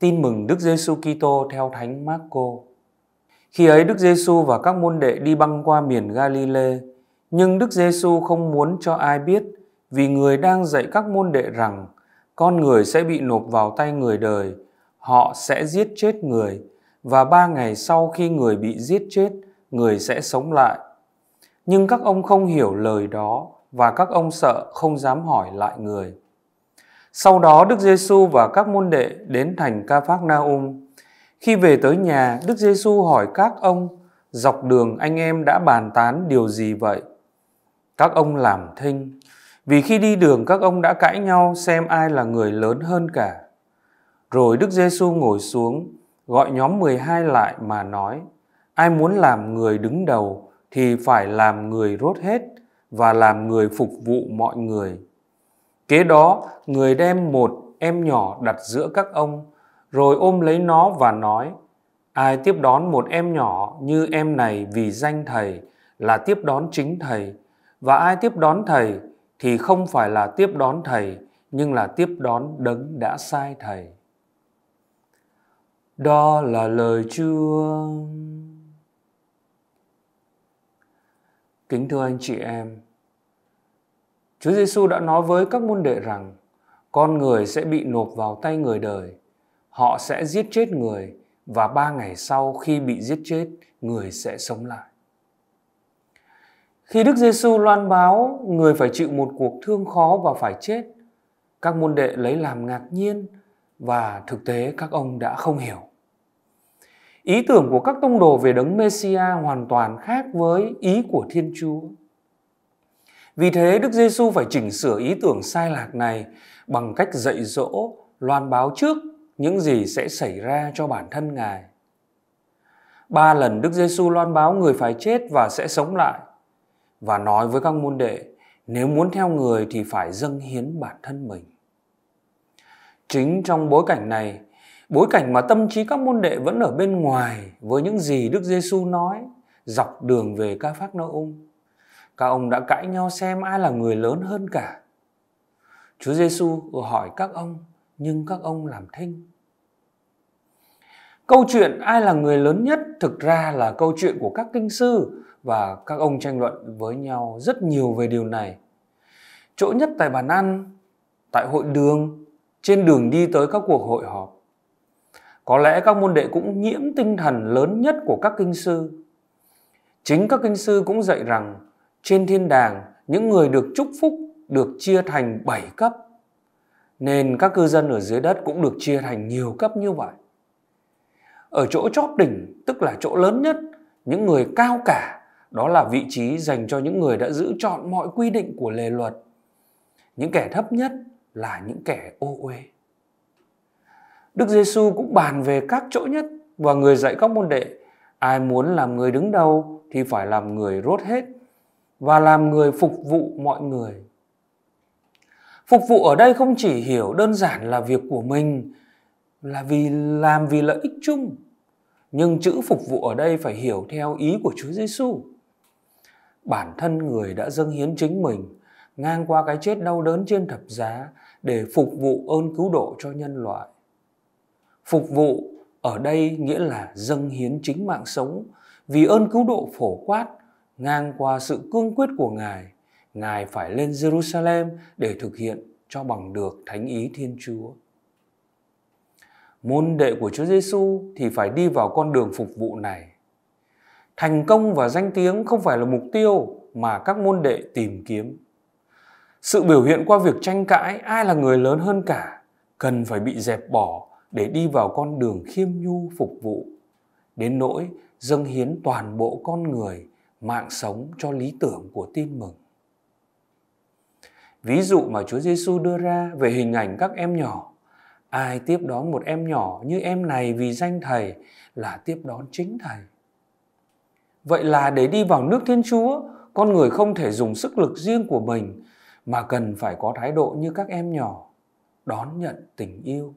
Tin mừng Đức Giêsu Kitô theo Thánh Marco. Khi ấy Đức Giêsu và các môn đệ đi băng qua miền Galilee, nhưng Đức Giêsu không muốn cho ai biết, vì người đang dạy các môn đệ rằng con người sẽ bị nộp vào tay người đời, họ sẽ giết chết người và ba ngày sau khi người bị giết chết, người sẽ sống lại. Nhưng các ông không hiểu lời đó và các ông sợ không dám hỏi lại người. Sau đó Đức Giêsu và các môn đệ đến thành Ca Phác Na Um. Khi về tới nhà, Đức Giêsu hỏi các ông, dọc đường anh em đã bàn tán điều gì vậy? Các ông làm thinh, vì khi đi đường các ông đã cãi nhau xem ai là người lớn hơn cả. Rồi Đức Giêsu ngồi xuống, gọi nhóm 12 lại mà nói: Ai muốn làm người đứng đầu thì phải làm người rốt hết và làm người phục vụ mọi người. Kế đó, người đem một em nhỏ đặt giữa các ông, rồi ôm lấy nó và nói, Ai tiếp đón một em nhỏ như em này vì danh thầy là tiếp đón chính thầy, và ai tiếp đón thầy thì không phải là tiếp đón thầy, nhưng là tiếp đón đấng đã sai thầy. Đó là lời Chúa. Kính thưa anh chị em, Chúa Giêsu đã nói với các môn đệ rằng con người sẽ bị nộp vào tay người đời. Họ sẽ giết chết người và ba ngày sau khi bị giết chết, người sẽ sống lại. Khi Đức Giêsu loan báo người phải chịu một cuộc thương khó và phải chết, các môn đệ lấy làm ngạc nhiên và thực tế các ông đã không hiểu. Ý tưởng của các tông đồ về đấng Messia hoàn toàn khác với ý của Thiên Chúa. Vì thế Đức Giêsu phải chỉnh sửa ý tưởng sai lạc này bằng cách dạy dỗ, loan báo trước những gì sẽ xảy ra cho bản thân Ngài. Ba lần Đức Giêsu loan báo người phải chết và sẽ sống lại và nói với các môn đệ nếu muốn theo người thì phải dâng hiến bản thân mình. Chính trong bối cảnh này, bối cảnh mà tâm trí các môn đệ vẫn ở bên ngoài với những gì Đức Giêsu nói dọc đường về Ca Phác Nô Ung các ông đã cãi nhau xem ai là người lớn hơn cả. Chúa Giêsu hỏi các ông, nhưng các ông làm thinh. Câu chuyện ai là người lớn nhất thực ra là câu chuyện của các kinh sư và các ông tranh luận với nhau rất nhiều về điều này. Chỗ nhất tại bàn ăn, tại hội đường, trên đường đi tới các cuộc hội họp. Có lẽ các môn đệ cũng nhiễm tinh thần lớn nhất của các kinh sư. Chính các kinh sư cũng dạy rằng trên thiên đàng, những người được chúc phúc được chia thành 7 cấp. Nên các cư dân ở dưới đất cũng được chia thành nhiều cấp như vậy. Ở chỗ chóp đỉnh, tức là chỗ lớn nhất, những người cao cả, đó là vị trí dành cho những người đã giữ trọn mọi quy định của lề luật. Những kẻ thấp nhất là những kẻ ô uế. Đức Giêsu cũng bàn về các chỗ nhất và người dạy các môn đệ, ai muốn làm người đứng đầu thì phải làm người rốt hết và làm người phục vụ mọi người phục vụ ở đây không chỉ hiểu đơn giản là việc của mình là vì làm vì lợi ích chung nhưng chữ phục vụ ở đây phải hiểu theo ý của Chúa Giêsu. Bản thân người đã dâng hiến chính mình ngang qua cái chết đau đớn trên thập giá để phục vụ ơn cứu độ cho nhân loại. Phục vụ ở đây nghĩa là dâng hiến chính mạng sống vì ơn cứu độ phổ quát ngang qua sự cương quyết của Ngài, Ngài phải lên Jerusalem để thực hiện cho bằng được thánh ý Thiên Chúa. Môn đệ của Chúa Giêsu thì phải đi vào con đường phục vụ này. Thành công và danh tiếng không phải là mục tiêu mà các môn đệ tìm kiếm. Sự biểu hiện qua việc tranh cãi ai là người lớn hơn cả cần phải bị dẹp bỏ để đi vào con đường khiêm nhu phục vụ đến nỗi dâng hiến toàn bộ con người mạng sống cho lý tưởng của tin mừng. Ví dụ mà Chúa Giêsu đưa ra về hình ảnh các em nhỏ, ai tiếp đón một em nhỏ như em này vì danh thầy là tiếp đón chính thầy. Vậy là để đi vào nước Thiên Chúa, con người không thể dùng sức lực riêng của mình mà cần phải có thái độ như các em nhỏ, đón nhận tình yêu.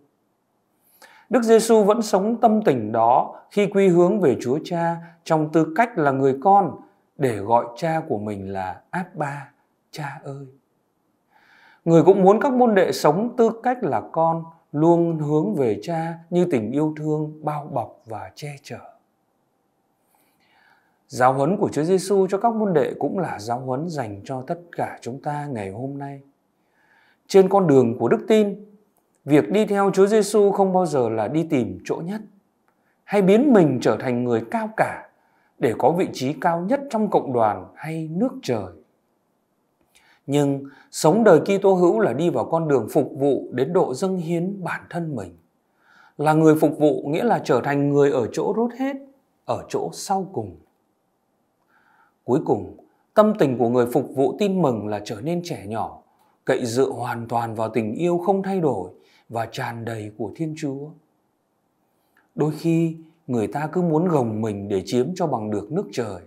Đức Giêsu vẫn sống tâm tình đó khi quy hướng về Chúa Cha trong tư cách là người con để gọi cha của mình là áp ba cha ơi. Người cũng muốn các môn đệ sống tư cách là con, luôn hướng về cha như tình yêu thương bao bọc và che chở. Giáo huấn của Chúa Giêsu cho các môn đệ cũng là giáo huấn dành cho tất cả chúng ta ngày hôm nay. Trên con đường của đức tin, việc đi theo Chúa Giêsu không bao giờ là đi tìm chỗ nhất hay biến mình trở thành người cao cả để có vị trí cao nhất trong cộng đoàn hay nước trời. Nhưng sống đời Kitô hữu là đi vào con đường phục vụ đến độ dâng hiến bản thân mình. Là người phục vụ nghĩa là trở thành người ở chỗ rốt hết, ở chỗ sau cùng. Cuối cùng, tâm tình của người phục vụ tin mừng là trở nên trẻ nhỏ, cậy dựa hoàn toàn vào tình yêu không thay đổi và tràn đầy của Thiên Chúa. Đôi khi người ta cứ muốn gồng mình để chiếm cho bằng được nước trời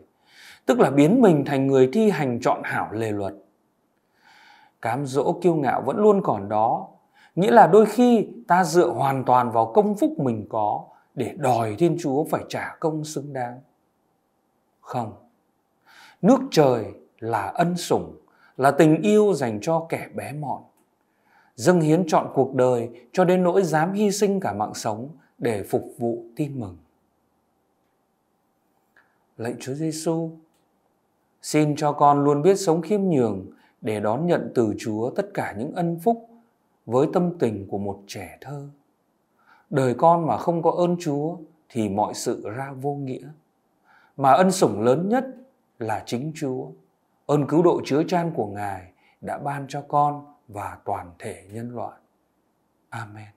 tức là biến mình thành người thi hành chọn hảo lề luật cám dỗ kiêu ngạo vẫn luôn còn đó nghĩa là đôi khi ta dựa hoàn toàn vào công phúc mình có để đòi thiên chúa phải trả công xứng đáng không nước trời là ân sủng là tình yêu dành cho kẻ bé mọn dâng hiến chọn cuộc đời cho đến nỗi dám hy sinh cả mạng sống để phục vụ tin mừng Lạy Chúa Giêsu, xin cho con luôn biết sống khiêm nhường để đón nhận từ Chúa tất cả những ân phúc với tâm tình của một trẻ thơ. Đời con mà không có ơn Chúa thì mọi sự ra vô nghĩa. Mà ân sủng lớn nhất là chính Chúa. Ơn cứu độ chứa chan của Ngài đã ban cho con và toàn thể nhân loại. Amen.